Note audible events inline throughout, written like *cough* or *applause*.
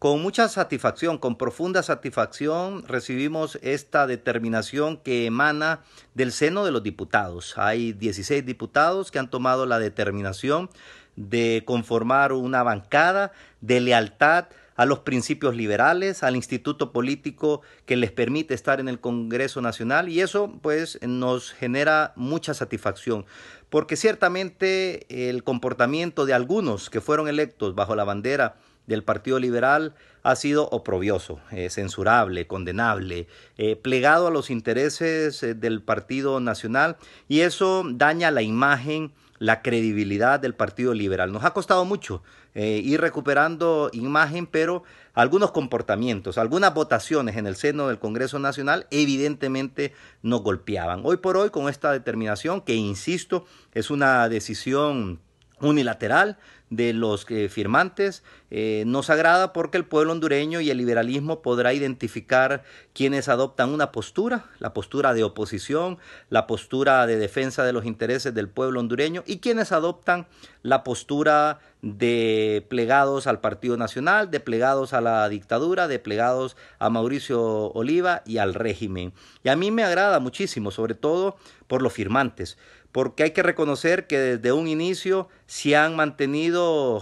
Con mucha satisfacción, con profunda satisfacción, recibimos esta determinación que emana del seno de los diputados. Hay 16 diputados que han tomado la determinación de conformar una bancada de lealtad a los principios liberales, al instituto político que les permite estar en el Congreso Nacional y eso pues nos genera mucha satisfacción porque ciertamente el comportamiento de algunos que fueron electos bajo la bandera del Partido Liberal ha sido oprobioso, eh, censurable, condenable, eh, plegado a los intereses eh, del Partido Nacional y eso daña la imagen la credibilidad del Partido Liberal. Nos ha costado mucho eh, ir recuperando imagen, pero algunos comportamientos, algunas votaciones en el seno del Congreso Nacional evidentemente nos golpeaban. Hoy por hoy, con esta determinación, que insisto, es una decisión unilateral, de los eh, firmantes. Eh, nos agrada porque el pueblo hondureño y el liberalismo podrá identificar quienes adoptan una postura, la postura de oposición, la postura de defensa de los intereses del pueblo hondureño y quienes adoptan la postura de plegados al Partido Nacional, de plegados a la dictadura, de plegados a Mauricio Oliva y al régimen. Y a mí me agrada muchísimo, sobre todo por los firmantes, porque hay que reconocer que desde un inicio se han mantenido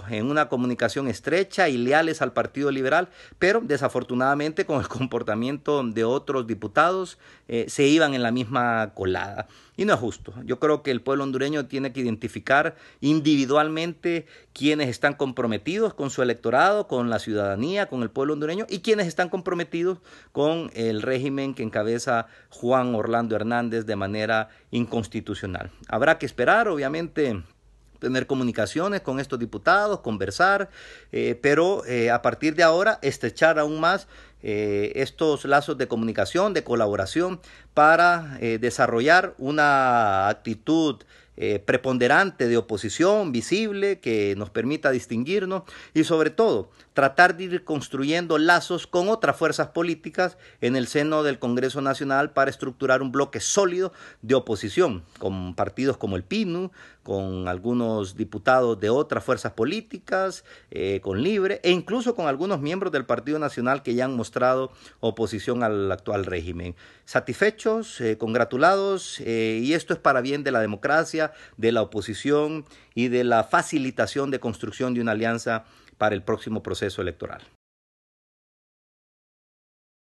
en una comunicación estrecha y leales al Partido Liberal, pero desafortunadamente con el *laughs* comportamiento de otros diputados eh, se iban en la misma colada. Y no es justo. Yo creo que el pueblo hondureño tiene que identificar individualmente quienes están comprometidos con su electorado, con la ciudadanía, con el pueblo hondureño y quienes están comprometidos con el régimen que encabeza Juan Orlando Hernández de manera inconstitucional. Habrá que esperar, obviamente tener comunicaciones con estos diputados, conversar, eh, pero eh, a partir de ahora estrechar aún más eh, estos lazos de comunicación, de colaboración, para eh, desarrollar una actitud eh, preponderante de oposición visible que nos permita distinguirnos y sobre todo tratar de ir construyendo lazos con otras fuerzas políticas en el seno del Congreso Nacional para estructurar un bloque sólido de oposición con partidos como el PINU, con algunos diputados de otras fuerzas políticas, con Libre e incluso con algunos miembros del Partido Nacional que ya han mostrado mostrado oposición al actual régimen. Satisfechos, eh, congratulados, eh, y esto es para bien de la democracia, de la oposición y de la facilitación de construcción de una alianza para el próximo proceso electoral.